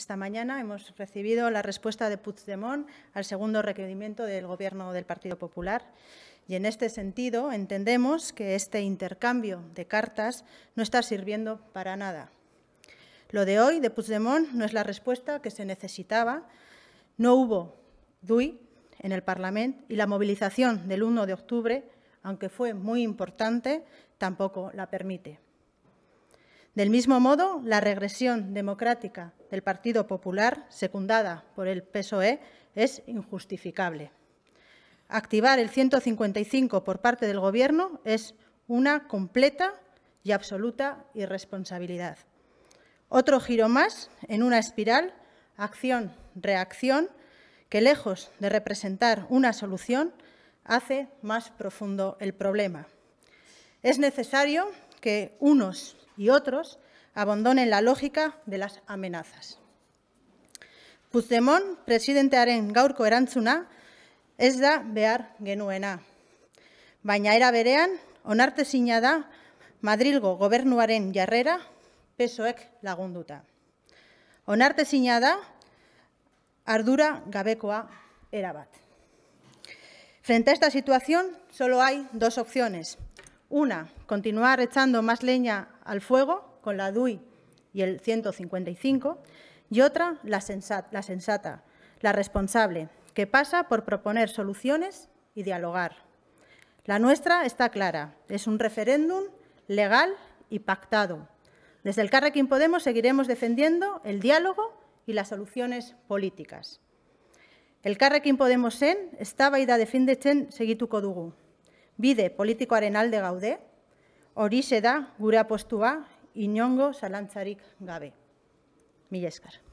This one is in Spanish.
Esta mañana hemos recibido la respuesta de Puigdemont al segundo requerimiento del Gobierno del Partido Popular y en este sentido entendemos que este intercambio de cartas no está sirviendo para nada. Lo de hoy de Puigdemont no es la respuesta que se necesitaba. No hubo DUI en el Parlamento y la movilización del 1 de octubre, aunque fue muy importante, tampoco la permite. Del mismo modo, la regresión democrática del Partido Popular, secundada por el PSOE, es injustificable. Activar el 155 por parte del Gobierno es una completa y absoluta irresponsabilidad. Otro giro más en una espiral, acción-reacción, que lejos de representar una solución, hace más profundo el problema. Es necesario que unos y otros abandonen la lógica de las amenazas. Puigdemont, presidentearen gaurko erantzuna, ez da behar genuena. Baina era berean, onarte da Madrilgo gobernuaren jarrera pesoek lagunduta. Onarte da ardura gabekoa erabat. Frente a esta situación, solo hay dos opciones. Una, continuar echando más leña al fuego con la DUI y el 155, y otra la, la sensata, la responsable, que pasa por proponer soluciones y dialogar. La nuestra está clara, es un referéndum legal y pactado. Desde el Carrequín Podemos seguiremos defendiendo el diálogo y las soluciones políticas. El Podemos en Carrequín de de de defendetzen segituko dugu. Bide arenal de Gaudé. Horize da gure apostua inongo zalantzarik gabe. Mila eskara.